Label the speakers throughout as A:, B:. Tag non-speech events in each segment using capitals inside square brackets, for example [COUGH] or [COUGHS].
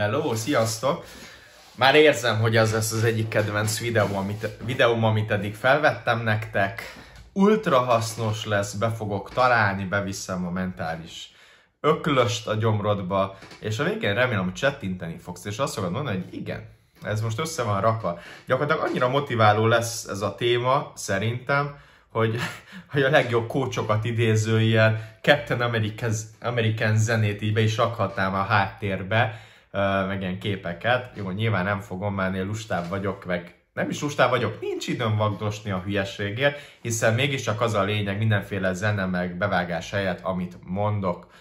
A: Hello, sziasztok! Már érzem, hogy ez lesz az egyik kedvenc videó, amit, videóm, amit eddig felvettem nektek. Ultra hasznos lesz, be fogok találni, beviszem a mentális öklöst a gyomrodba, és a végén remélem, hogy csettinteni fogsz, és azt fogod mondani, hogy igen, ez most össze van rakva. Gyakorlatilag annyira motiváló lesz ez a téma, szerintem, hogy, hogy a legjobb kócsokat ilyen Captain American zenét így be is rakhatnám a háttérbe, meg ilyen képeket. Jó, nyilván nem fogom, mert én lustább vagyok, meg nem is lustább vagyok, nincs időm vagdosni a hülyeségért, hiszen mégiscsak az a lényeg mindenféle zene meg bevágás helyett, amit mondok,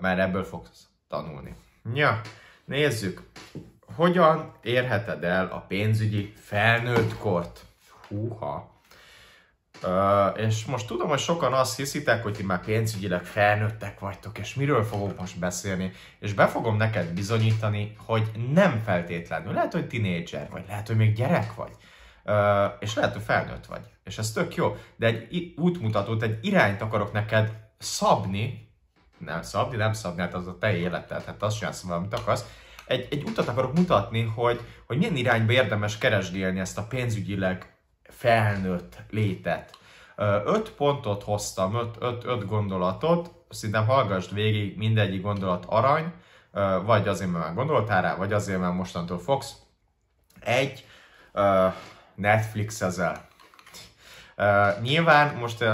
A: mert ebből fogsz tanulni. Ja, nézzük, hogyan érheted el a pénzügyi felnőttkort? Húha! Uh, és most tudom, hogy sokan azt hiszitek, hogy ti már pénzügyileg felnőttek vagytok, és miről fogok most beszélni, és be fogom neked bizonyítani, hogy nem feltétlenül. Lehet, hogy tinédzser vagy, lehet, hogy még gyerek vagy, uh, és lehet, hogy felnőtt vagy. És ez tök jó, de egy útmutatót, egy irányt akarok neked szabni, nem szabni, nem szabni, hát az a te életed, tehát azt csinálsz valamit akarsz, egy, egy utat akarok mutatni, hogy, hogy milyen irányba érdemes keresgélni ezt a pénzügyileg felnőtt létet. Öt pontot hoztam, öt, öt, öt gondolatot, szerintem hallgassd végig, mindegyik gondolat arany, vagy azért, mert már gondoltál rá, vagy azért, mert mostantól fogsz. Egy, Netflix ezzel. Nyilván most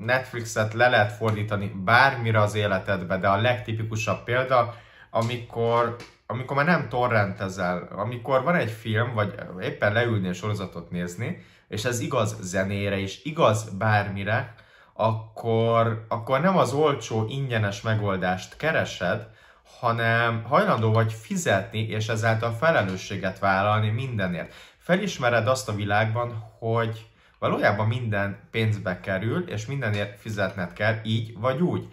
A: Netflixet le lehet fordítani bármire az életedbe, de a legtipikusabb példa, amikor amikor már nem torrentezel, amikor van egy film, vagy éppen leülni és sorozatot nézni, és ez igaz zenére is igaz bármire, akkor, akkor nem az olcsó, ingyenes megoldást keresed, hanem hajlandó vagy fizetni, és ezáltal felelősséget vállalni mindenért. Felismered azt a világban, hogy Valójában minden pénzbe kerül, és mindenért fizetned kell, így vagy úgy.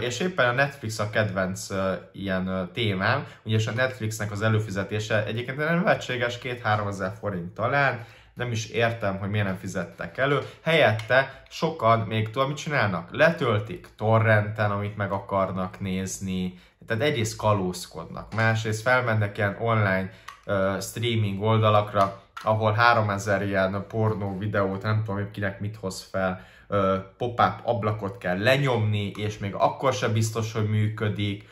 A: és éppen a Netflix a kedvenc ilyen témám, ugyanis a Netflixnek az előfizetése egyébként lehetséges, 2-3 ezer forint talán, nem is értem, hogy miért nem fizettek elő. Helyette sokan még tudom, mit csinálnak? Letöltik torrenten, amit meg akarnak nézni, tehát egyrészt kalózkodnak, másrészt felmennek ilyen online uh, streaming oldalakra, ahol 3000 ilyen pornó videót, nem tudom, hogy kinek mit hoz fel, pop-up ablakot kell lenyomni, és még akkor se biztos, hogy működik,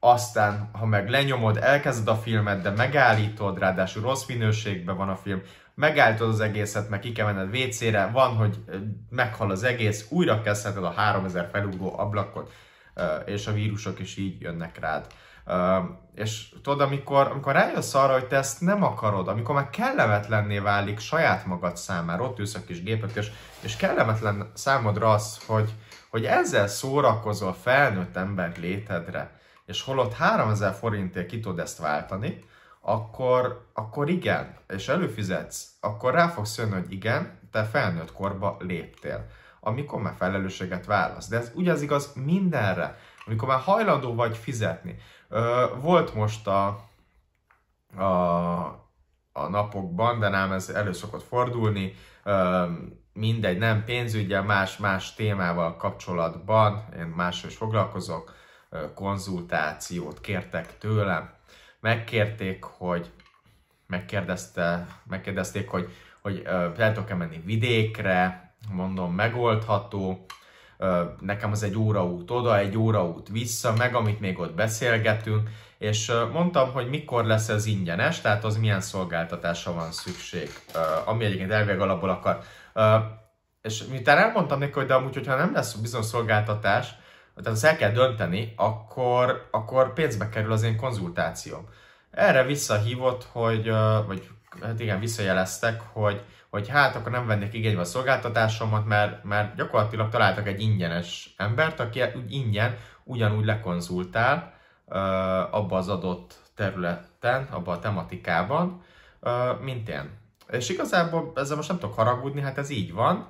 A: aztán, ha meg lenyomod, elkezded a filmet, de megállítod, ráadásul rossz minőségben van a film, megállítod az egészet, meg ki kell menned WC-re, van, hogy meghal az egész, újra kezdheted a 3000 felugró ablakot, és a vírusok is így jönnek rád. És tudod, amikor, amikor rájössz arra, hogy te ezt nem akarod, amikor már kellemetlenné válik saját magad számára, ott ülsz a kis gépet, és, és kellemetlen számodra az, hogy, hogy ezzel szórakozol felnőtt ember létedre, és holott 3000 forintért ki tud ezt váltani, akkor, akkor igen, és előfizetsz, akkor rá fogsz jönni, hogy igen, te felnőtt korba léptél, amikor már felelősséget válasz. De ez ugyanaz igaz mindenre, amikor már hajlandó vagy fizetni. Volt most a, a, a napokban, de nem ez elő szokott fordulni, mindegy, nem pénzügyel, más-más témával kapcsolatban, én másról is foglalkozok, konzultációt kértek tőlem. Megkérték, hogy megkérdezte, megkérdezték, hogy, hogy el tudok-e menni vidékre, mondom, megoldható, nekem az egy óra út oda, egy óra út vissza, meg amit még ott beszélgetünk, és mondtam, hogy mikor lesz ez ingyenes, tehát az milyen szolgáltatása van szükség, ami egyébként elvég alapból akar. És miután elmondtam neki, hogy de amúgy, hogyha nem lesz bizonyos szolgáltatás, tehát azt el kell dönteni, akkor, akkor pénzbe kerül az én konzultációm. Erre visszahívott, hogy, vagy hát igen, visszajeleztek, hogy hogy hát akkor nem vennék igénybe a szolgáltatásomat, mert, mert gyakorlatilag találtak egy ingyenes embert, aki úgy ingyen ugyanúgy lekonzultál ö, abba az adott területen, abba a tematikában, mint én. És igazából ezzel most nem tudok haragudni, hát ez így van,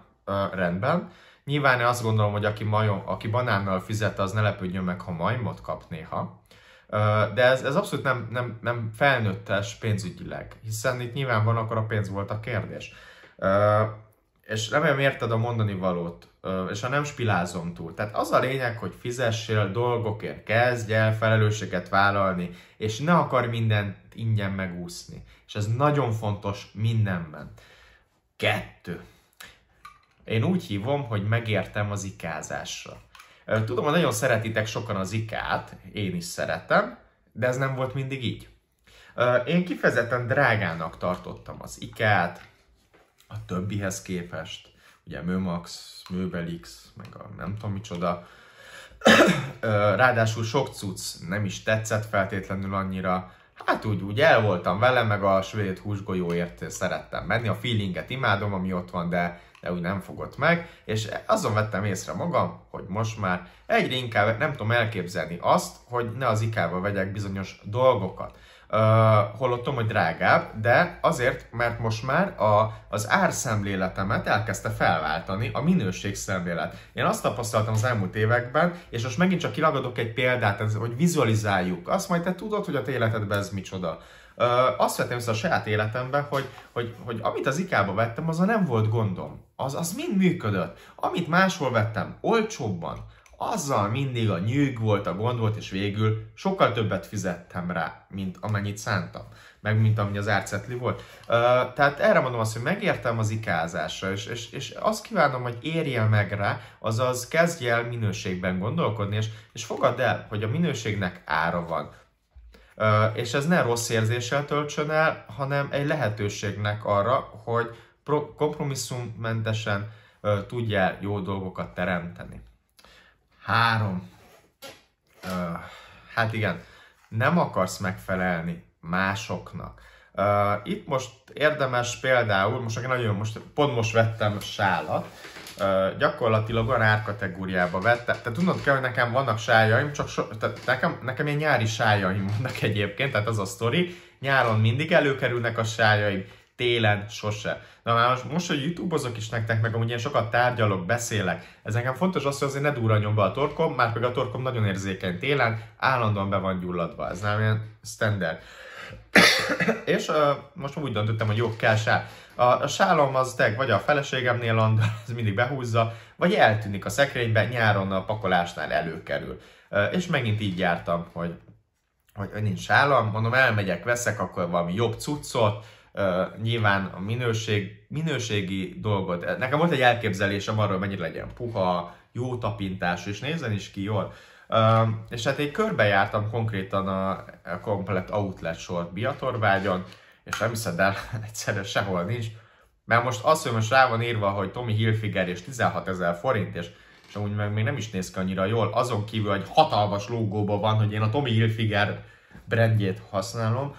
A: rendben. Nyilván én azt gondolom, hogy aki, majom, aki banánnal fizet, az ne lepődjön meg, ha majmot kap néha. De ez, ez abszolút nem, nem, nem felnőttes pénzügyileg, hiszen itt nyilván van akkor a pénz volt a kérdés és remélem érted a mondani valót, és ha nem spilázom túl. Tehát az a lényeg, hogy fizessél dolgokért, kezdj el felelősséget vállalni, és ne akar mindent ingyen megúszni. És ez nagyon fontos mindenben. Kettő. Én úgy hívom, hogy megértem az ikázásra. Tudom, hogy nagyon szeretitek sokan az ikát, én is szeretem, de ez nem volt mindig így. Én kifejezetten drágának tartottam az ikát, a többihez képest, ugye Mömax, Möbelix, meg a nem tudom micsoda, ráadásul sok cucc nem is tetszett feltétlenül annyira, Hát úgy, úgy el voltam vele, meg a svéd húsgolyóért szerettem menni, a feelinget imádom, ami ott van, de, de úgy nem fogott meg, és azon vettem észre magam, hogy most már egyre inkább nem tudom elképzelni azt, hogy ne az ikával vegyek bizonyos dolgokat holott tudom, hogy drágább, de azért, mert most már a, az árszemléletemet elkezdte felváltani a minőségszemlélet. Én azt tapasztaltam az elmúlt években, és most megint csak kilagadok egy példát, hogy vizualizáljuk. Azt majd te tudod, hogy a te életedben ez micsoda. Ö, azt vettem észre a saját életemben, hogy, hogy, hogy amit az ikába vettem, az a nem volt gondom. Az, az mind működött. Amit máshol vettem, olcsóbban, azzal mindig a nyűg volt, a gond volt, és végül sokkal többet fizettem rá, mint amennyit szántam, meg mint amennyi az árcetli volt. Uh, tehát erre mondom azt, hogy megértem az ikázásra, és, és, és azt kívánom, hogy érjél meg rá, azaz kezdj el minőségben gondolkodni, és, és fogadd el, hogy a minőségnek ára van. Uh, és ez ne rossz érzéssel töltsön el, hanem egy lehetőségnek arra, hogy kompromisszummentesen uh, tudjál jó dolgokat teremteni. Három. Uh, hát igen, nem akarsz megfelelni másoknak. Uh, itt most érdemes például, most aki nagyon, most, pont most vettem sálat, uh, gyakorlatilag olyan árkategóriába vettem. Tehát tudnod kell, hogy nekem vannak sájaim, csak so, tehát nekem, nekem ilyen nyári sájaim vannak egyébként, tehát az a sztori. Nyáron mindig előkerülnek a sájaim, télen sose. Na már most, most, hogy youtube azok is nektek, meg amúgy ilyen sokat tárgyalok, beszélek, ez nekem fontos az, hogy azért ne durranjon be a torkom, már pedig a torkom nagyon érzékeny télen, állandóan be van gyulladva, ez nem ilyen standard. [COUGHS] és uh, most úgy döntöttem, hogy jó, kell sár. A, a sálom az teg, vagy a feleségemnél landol, [LAUGHS] ez mindig behúzza, vagy eltűnik a szekrénybe, nyáron a pakolásnál előkerül. Uh, és megint így jártam, hogy hogy nincs állam, mondom, elmegyek, veszek akkor valami jobb cuccot, nyilván a minőség, minőségi dolgot, e, nekem volt egy elképzelésem arról, mennyire legyen puha, jó tapintás, és nézzen is ki jól. Uh, és hát egy körbejártam konkrétan a, a komplet outlet sort Biatorvágyon, és nem hiszed el, [LAUGHS] egyszerűen sehol nincs, mert most azt, hogy most rá van írva, hogy Tommy Hilfiger és 16 ezer forint, és és amúgy meg még nem is néz ki annyira jól, azon kívül hogy hatalmas logóban van, hogy én a Tommy Hilfiger brandjét használom,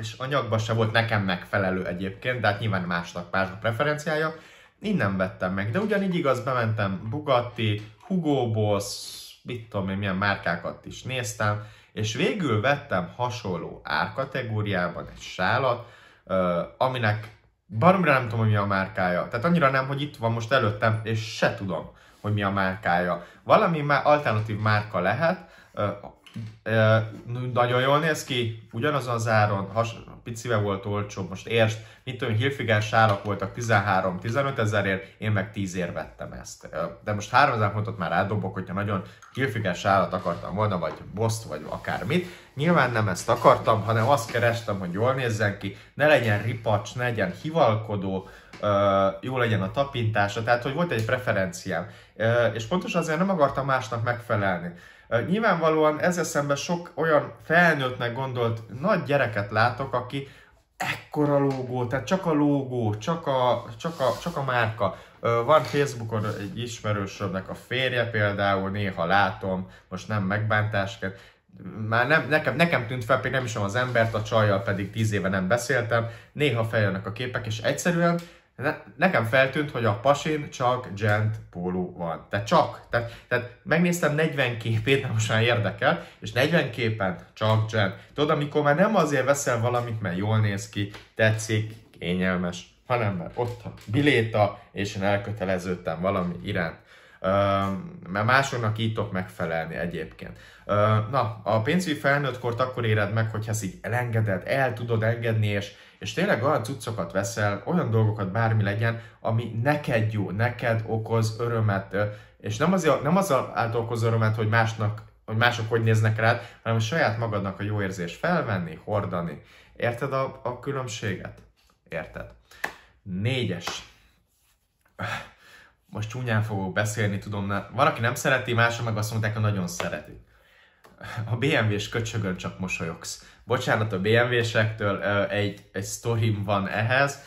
A: és anyagban se volt nekem megfelelő egyébként, de hát nyilván másnak más a preferenciája. Innen vettem meg, de ugyanígy igaz, bementem Bugatti, Hugo Boss, mit tudom én, milyen márkákat is néztem, és végül vettem hasonló árkategóriában egy sálat, aminek baromra nem tudom, hogy mi a márkája. Tehát annyira nem, hogy itt van most előttem, és se tudom, hogy mi a márkája. Valami már alternatív márka lehet, nagyon jól néz ki, ugyanazon az áron, has, picivel volt olcsóbb, most értsd, mint olyan Hilfiger sárak voltak 13-15 ezerért, én meg 10 ér vettem ezt. De most ezer fontot már eldobok, hogyha nagyon Hilfiger sárat akartam volna, vagy boszt, vagy akármit. Nyilván nem ezt akartam, hanem azt kerestem, hogy jól nézzen ki, ne legyen ripacs, ne legyen hivalkodó, jó legyen a tapintása, tehát hogy volt egy preferenciám. És pontosan azért nem akartam másnak megfelelni. Nyilvánvalóan ezzel szemben sok olyan felnőttnek gondolt nagy gyereket látok, aki ekkora lógó, tehát csak a lógó, csak a, csak a, csak a márka. Van Facebookon egy ismerősömnek a férje például, néha látom, most nem megbántásként, már nem, nekem, nekem tűnt fel, pedig nem is az embert, a csajjal pedig tíz éve nem beszéltem, néha feljönnek a képek, és egyszerűen nekem feltűnt, hogy a pasin csak gent póló van. De csak. Tehát, tehát megnéztem 40 képét, nem most már érdekel, és 40 képen csak gent. Tudod, amikor már nem azért veszel valamit, mert jól néz ki, tetszik, kényelmes, hanem mert ott a biléta, és én elköteleződtem valami iránt. Mert másoknak így tudok megfelelni egyébként. Na, a pénzügyi felnőttkort akkor éred meg, hogyha ezt így elengeded, el tudod engedni, és és tényleg olyan cuccokat veszel, olyan dolgokat bármi legyen, ami neked jó, neked okoz örömet, és nem az, nem az által okoz örömet, hogy másnak hogy mások hogy néznek rád, hanem a saját magadnak a jó érzés felvenni, hordani. Érted a, a különbséget? Érted. Négyes. Most csúnyán fogok beszélni, tudom, ne. van, aki nem szereti, mások meg azt mondták, hogy nagyon szereti. A BMW-s köcsögön csak mosolyogsz bocsánat a BMW-sektől, egy, egy sztorim van ehhez,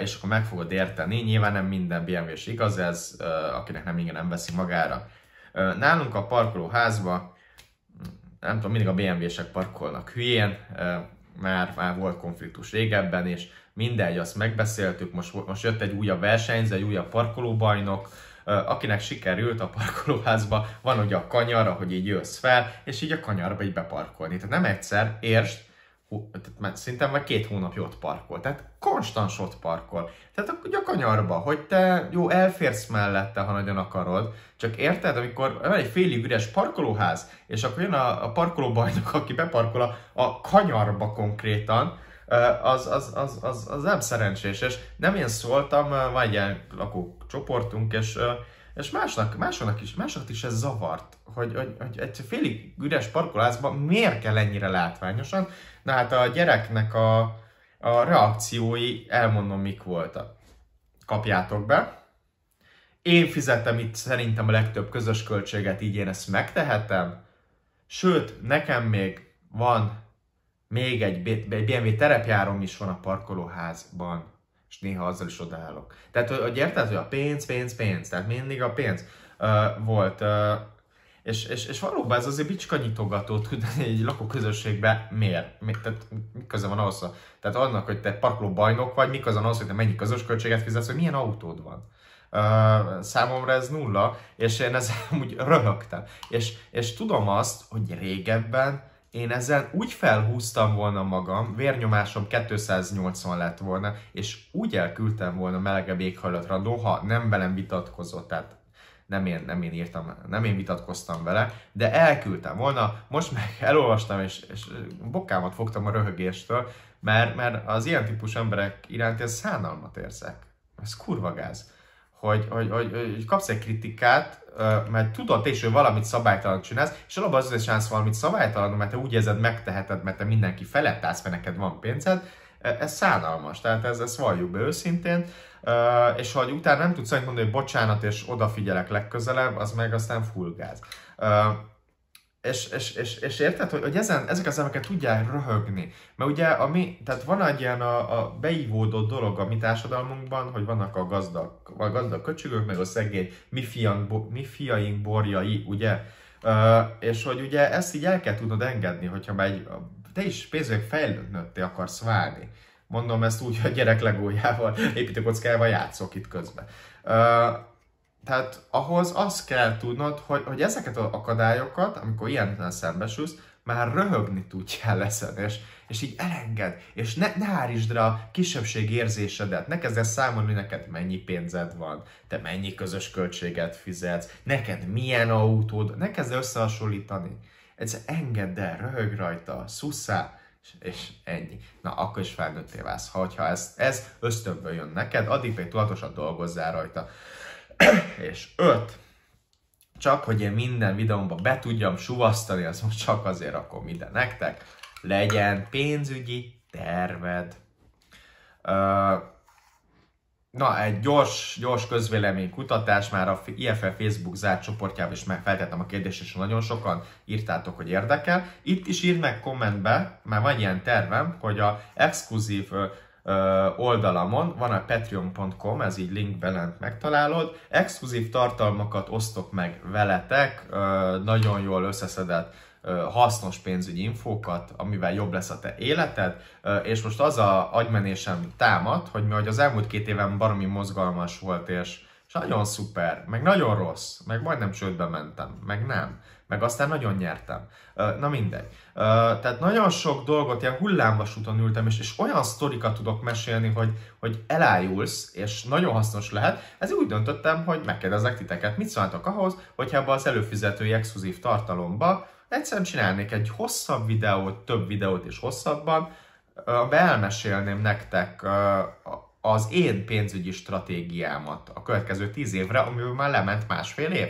A: és akkor meg fogod érteni. Nyilván nem minden BMW-s igaz ez, akinek nem igen nem veszi magára. Nálunk a parkolóházba, nem tudom, mindig a BMW-sek parkolnak hülyén, már, már volt konfliktus régebben, és mindegy, azt megbeszéltük, most, most jött egy újabb versenyző, egy újabb parkolóbajnok, akinek sikerült a parkolóházba, van ugye a kanyar, ahogy így jössz fel, és így a kanyarba így beparkolni. Tehát nem egyszer, értsd, szinte már két hónapja ott parkol, tehát konstant ott parkol. Tehát akkor ugye a kanyarba, hogy te jó elférsz mellette, ha nagyon akarod, csak érted, amikor van egy félig üres parkolóház, és akkor jön a, a parkolóbajnok, aki beparkol a, a kanyarba konkrétan, az, az, az, az, az nem szerencsés, és nem én szóltam, van egy ilyen csoportunk és, és másnak, másnak, is, másnak is ez zavart, hogy, hogy, hogy egy félig üres parkolásban miért kell ennyire látványosan, na hát a gyereknek a, a reakciói, elmondom mik voltak. Kapjátok be, én fizettem itt szerintem a legtöbb közös költséget, így én ezt megtehetem, sőt, nekem még van még egy BMW terepjárom is van a parkolóházban, és néha azzal is odaállok. Tehát, hogy érted, hogy a pénz, pénz, pénz, tehát mindig a pénz uh, volt. Uh, és, és, és valóban ez azért bicska nyitogató, tudni [LAUGHS] egy lakóközösségbe miért? Mi, tehát mi köze van ahhoz, tehát annak, hogy te parkoló bajnok vagy, mi köze van ahhoz, hogy te mennyi közös költséget fizetsz, hogy milyen autód van? Uh, számomra ez nulla, és én ezzel [LAUGHS] úgy röhögtem. És, és tudom azt, hogy régebben én ezzel úgy felhúztam volna magam, vérnyomásom 280 lett volna, és úgy elküldtem volna melegebb éghajlatra, noha nem velem vitatkozott, tehát nem én, nem én írtam, nem én vitatkoztam vele, de elküldtem volna, most meg [LAUGHS] elolvastam, és, és bokámat fogtam a röhögéstől, mert, mert az ilyen típus emberek iránt én szánalmat érzek. Ez kurva gáz hogy, hogy, hogy, hogy kapsz egy kritikát, mert tudod és hogy valamit szabálytalan csinálsz, és alapban is csinálsz valamit szabálytalanul, mert te úgy érzed, megteheted, mert te mindenki felett állsz, mert neked van pénzed, ez szánalmas, tehát ez, ez valljuk be őszintén, és hogy utána nem tudsz annyit mondani, hogy bocsánat, és odafigyelek legközelebb, az meg aztán full gáz és, és, és, és érted, hogy, hogy ezen, ezek az embereket tudják röhögni. Mert ugye a mi, tehát van egy ilyen a, a beívódott dolog a mi társadalmunkban, hogy vannak a gazdag, a gazdag köcsögök, meg a szegény mi, fiank, mi fiaink borjai, ugye? Uh, és hogy ugye ezt így el kell tudnod engedni, hogyha már egy, te is pénzügyek fejlődnötté akarsz válni. Mondom ezt úgy, hogy gyerek legójával, építőkockával játszok itt közben. Uh, tehát ahhoz azt kell tudnod, hogy, hogy ezeket az akadályokat, amikor ilyen szembesülsz, már röhögni tudjál leszed, és, és így elenged, és ne, ne hárítsd rá a kisebbség érzésedet, ne kezdj el számolni, neked mennyi pénzed van, te mennyi közös költséget fizetsz, neked milyen autód, ne kezdj összehasonlítani. Egyszer engedd el, röhög rajta, szuszál, és, és ennyi. Na, akkor is felnőttél válsz, ha hogyha ez, ez ösztönből jön neked, addig még tudatosan dolgozzál rajta és 5. Csak, hogy én minden videómba be tudjam suvasztani, az most csak azért akkor minden nektek. Legyen pénzügyi terved. Na, egy gyors, gyors közvélemény kutatás, már a IFL Facebook zárt csoportjában is megfeltettem a kérdést, és nagyon sokan írtátok, hogy érdekel. Itt is írd meg kommentbe, már van ilyen tervem, hogy a exkluzív oldalamon, van a patreon.com, ez így linkben lent megtalálod. Exkluzív tartalmakat osztok meg veletek, nagyon jól összeszedett hasznos pénzügyi infókat, amivel jobb lesz a te életed, és most az a agymenésem támad, hogy mi, hogy az elmúlt két éven baromi mozgalmas volt, és, és nagyon szuper, meg nagyon rossz, meg majdnem csődbe mentem, meg nem, meg aztán nagyon nyertem. Na mindegy. Tehát nagyon sok dolgot, ilyen hullámvasúton ültem, és, és olyan sztorikat tudok mesélni, hogy, hogy elájulsz, és nagyon hasznos lehet. Ezért úgy döntöttem, hogy megkérdezek titeket, mit szóltok ahhoz, hogyha ebbe az előfizetői exkluzív tartalomba egyszerűen csinálnék egy hosszabb videót, több videót és hosszabban, be elmesélném nektek az én pénzügyi stratégiámat a következő tíz évre, amiből már lement másfél év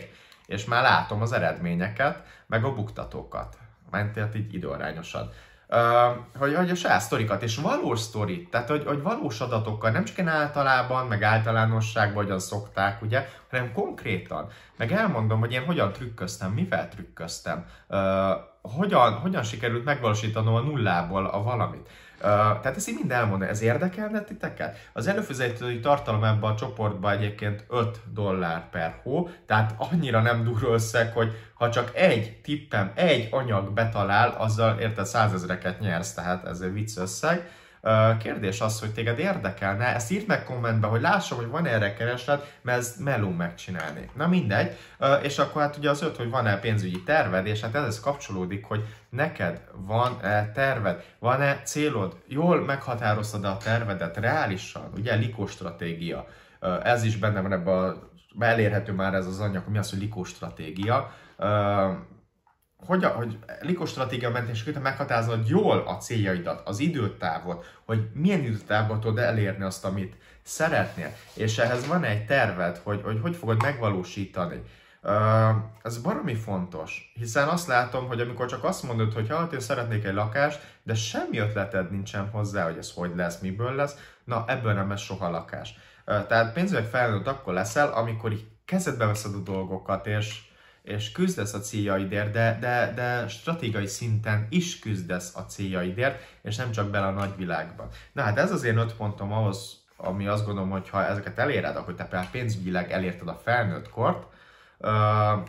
A: és már látom az eredményeket, meg a buktatókat. Mentél így időarányosan. Uh, hogy, hogy a saját sztorikat, és valós sztorit, tehát hogy, hogy valós adatokkal, nem csak én általában, meg általánosságban, hogyan szokták, ugye, hanem konkrétan. Meg elmondom, hogy én hogyan trükköztem, mivel trükköztem, uh, hogyan, hogyan sikerült megvalósítanom a nullából a valamit tehát ezt így mind elmondani. Ez érdekelne titeket? Az előfizetői tartalom ebben a csoportban egyébként 5 dollár per hó, tehát annyira nem durva összeg, hogy ha csak egy tippem, egy anyag betalál, azzal érted százezreket nyersz, tehát ez egy vicc összeg. Kérdés az, hogy téged érdekelne, ezt írd meg kommentbe, hogy lássam, hogy van erre kereslet, mert ez meló megcsinálni. Na mindegy, és akkor hát ugye az öt, hogy van-e pénzügyi terved, és hát ez kapcsolódik, hogy neked van-e terved, van-e célod, jól meghatároztad a tervedet reálisan, ugye Likó stratégia, ez is benne van ebben a elérhető már ez az anyag, mi az, hogy likó stratégia hogy, a, hogy Likos stratégia mentén után meghatározod jól a céljaidat, az időtávot, hogy milyen időtávban tudod elérni azt, amit szeretnél, és ehhez van egy terved, hogy hogy, hogy fogod megvalósítani. Uh, ez baromi fontos, hiszen azt látom, hogy amikor csak azt mondod, hogy hát én szeretnék egy lakást, de semmi ötleted nincsen hozzá, hogy ez hogy lesz, miből lesz, na ebből nem lesz soha lakás. Uh, tehát pénzügyek felnőtt akkor leszel, amikor így kezedbe veszed a dolgokat, és és küzdesz a céljaidért, de, de, de stratégiai szinten is küzdesz a céljaidért, és nem csak bele a nagyvilágba. Na hát ez az én öt pontom ahhoz, ami azt gondolom, hogy ha ezeket eléred, akkor te például pénzügyileg elérted a felnőtt kort, uh,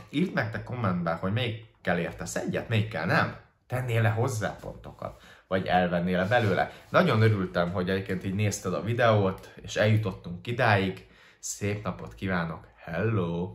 A: írd meg te kommentben, hogy még kell értesz egyet, kell nem. Tennél le hozzá pontokat, vagy elvennél le belőle. Nagyon örültem, hogy egyébként így nézted a videót, és eljutottunk idáig. Szép napot kívánok! Hello!